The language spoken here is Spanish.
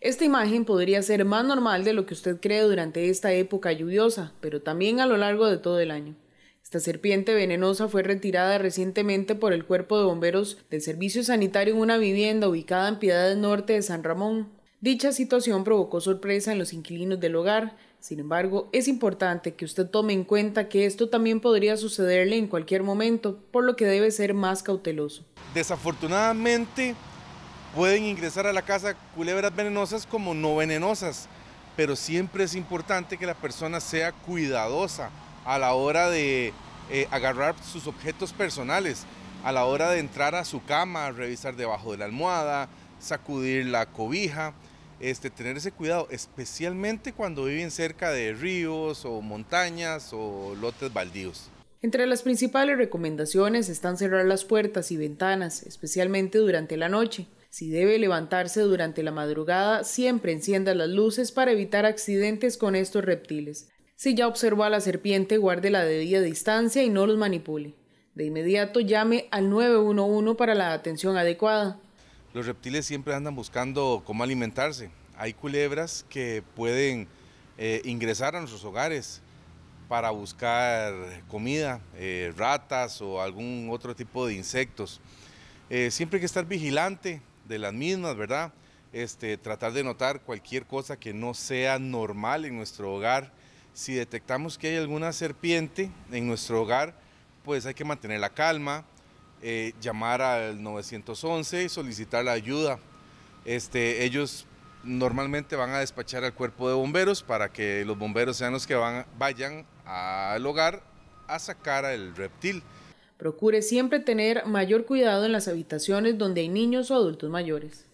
Esta imagen podría ser más normal de lo que usted cree durante esta época lluviosa, pero también a lo largo de todo el año. Esta serpiente venenosa fue retirada recientemente por el cuerpo de bomberos del servicio sanitario en una vivienda ubicada en Piedad del Norte de San Ramón. Dicha situación provocó sorpresa en los inquilinos del hogar. Sin embargo, es importante que usted tome en cuenta que esto también podría sucederle en cualquier momento, por lo que debe ser más cauteloso. Desafortunadamente, pueden ingresar a la casa culebras venenosas como no venenosas, pero siempre es importante que la persona sea cuidadosa a la hora de eh, agarrar sus objetos personales, a la hora de entrar a su cama, revisar debajo de la almohada, sacudir la cobija, este, tener ese cuidado, especialmente cuando viven cerca de ríos o montañas o lotes baldíos. Entre las principales recomendaciones están cerrar las puertas y ventanas, especialmente durante la noche, si debe levantarse durante la madrugada, siempre encienda las luces para evitar accidentes con estos reptiles. Si ya observa a la serpiente, guarde la debida distancia y no los manipule. De inmediato llame al 911 para la atención adecuada. Los reptiles siempre andan buscando cómo alimentarse. Hay culebras que pueden eh, ingresar a nuestros hogares para buscar comida, eh, ratas o algún otro tipo de insectos. Eh, siempre hay que estar vigilante de las mismas, ¿verdad? Este, tratar de notar cualquier cosa que no sea normal en nuestro hogar. Si detectamos que hay alguna serpiente en nuestro hogar, pues hay que mantener la calma, eh, llamar al 911 y solicitar la ayuda. Este, ellos normalmente van a despachar al cuerpo de bomberos para que los bomberos sean los que van, vayan al hogar a sacar al reptil. Procure siempre tener mayor cuidado en las habitaciones donde hay niños o adultos mayores.